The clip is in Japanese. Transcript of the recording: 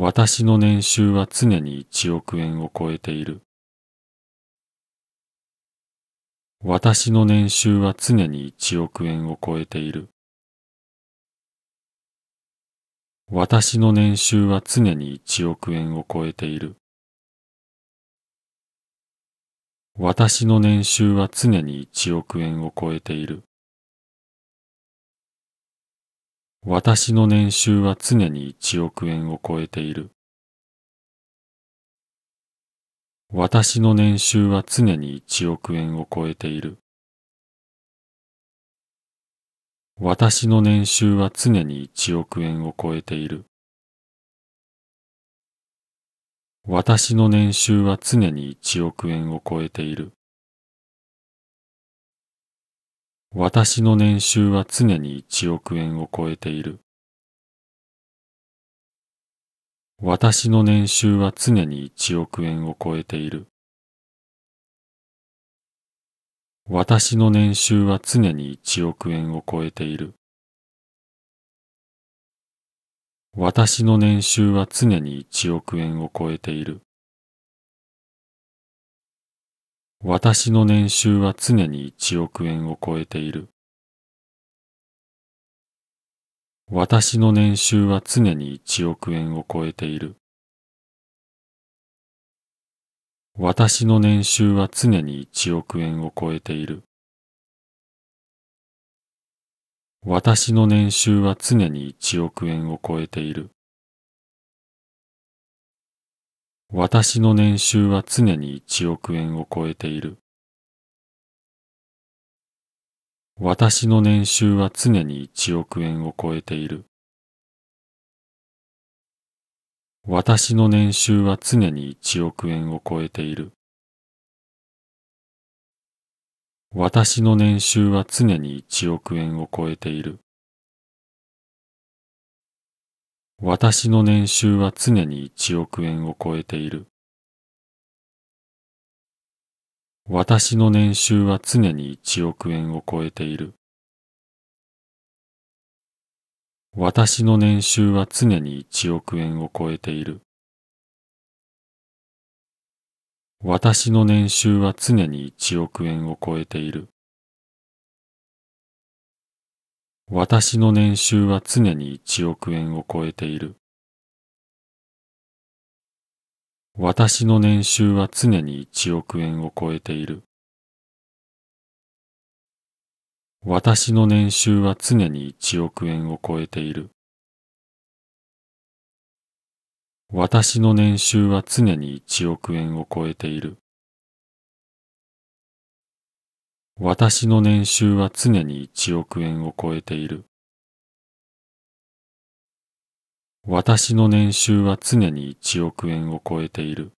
私の年収は常に1億円を超えている。私の年収は常に1億円を超えている。私の年収は常に1億円を超えている。私の年収は常に1億円を超えている。私の年収は常に1億円を超えている。私の年収は常に1億円を超えている。私の年収は常に1億円を超えている。私の年収は常に1億円を超えている。私の年収は常に1億円を超えている。私の年収は常に1億円を超えている。私の年収は常に1億円を超えている。私の年収は常に1億円を超えている。私の年収は常に1億円を超えている。私の年収は常に1億円を超えている。私の年収は常に1億円を超えている。私の年収は常に1億円を超えている。私の年収は常に1億円を超えている。私の年収は常に1億円を超えている。私の年収は常に1億円を超えている。私の年収は常に1億円を超えている。私の年収は常に1億円を超えている。私の年収は常に1億円を超えている。私の年収は常に1億円を超えている。私の年収は常に1億円を超えている。私の年収は常に1億円を超えている。私の年収は常に1億円を超えている。私の年収は常に1億円を超えている。私の年収は常に1億円を超えている。私の年収は常に1億円を超えている。私の年収は常に1億円を超えている。